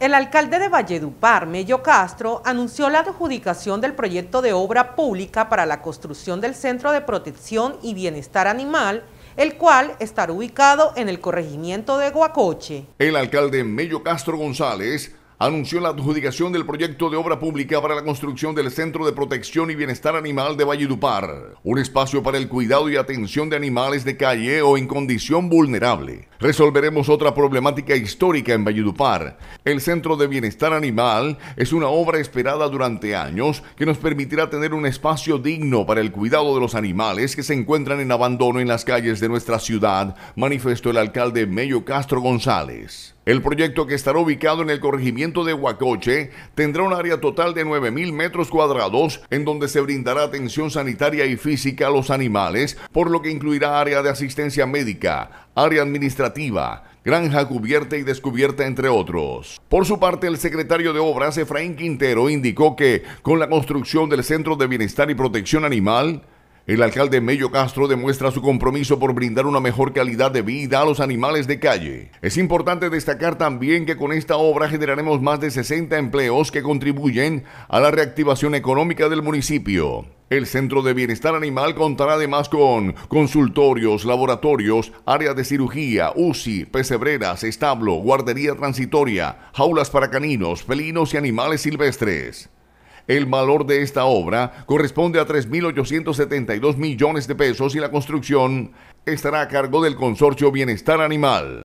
El alcalde de Valledupar, Mello Castro, anunció la adjudicación del proyecto de obra pública para la construcción del Centro de Protección y Bienestar Animal, el cual estará ubicado en el corregimiento de Guacoche. El alcalde Mello Castro González anunció la adjudicación del proyecto de obra pública para la construcción del Centro de Protección y Bienestar Animal de Valledupar, un espacio para el cuidado y atención de animales de calle o en condición vulnerable resolveremos otra problemática histórica en Valledupar. El Centro de Bienestar Animal es una obra esperada durante años que nos permitirá tener un espacio digno para el cuidado de los animales que se encuentran en abandono en las calles de nuestra ciudad, manifestó el alcalde Mello Castro González. El proyecto que estará ubicado en el corregimiento de Huacoche tendrá un área total de 9.000 metros cuadrados en donde se brindará atención sanitaria y física a los animales, por lo que incluirá área de asistencia médica, área administrativa, granja cubierta y descubierta, entre otros. Por su parte, el secretario de Obras, Efraín Quintero, indicó que con la construcción del Centro de Bienestar y Protección Animal, el alcalde Mello Castro demuestra su compromiso por brindar una mejor calidad de vida a los animales de calle. Es importante destacar también que con esta obra generaremos más de 60 empleos que contribuyen a la reactivación económica del municipio. El Centro de Bienestar Animal contará además con consultorios, laboratorios, área de cirugía, UCI, pesebreras, establo, guardería transitoria, jaulas para caninos, felinos y animales silvestres. El valor de esta obra corresponde a 3.872 millones de pesos y la construcción estará a cargo del Consorcio Bienestar Animal.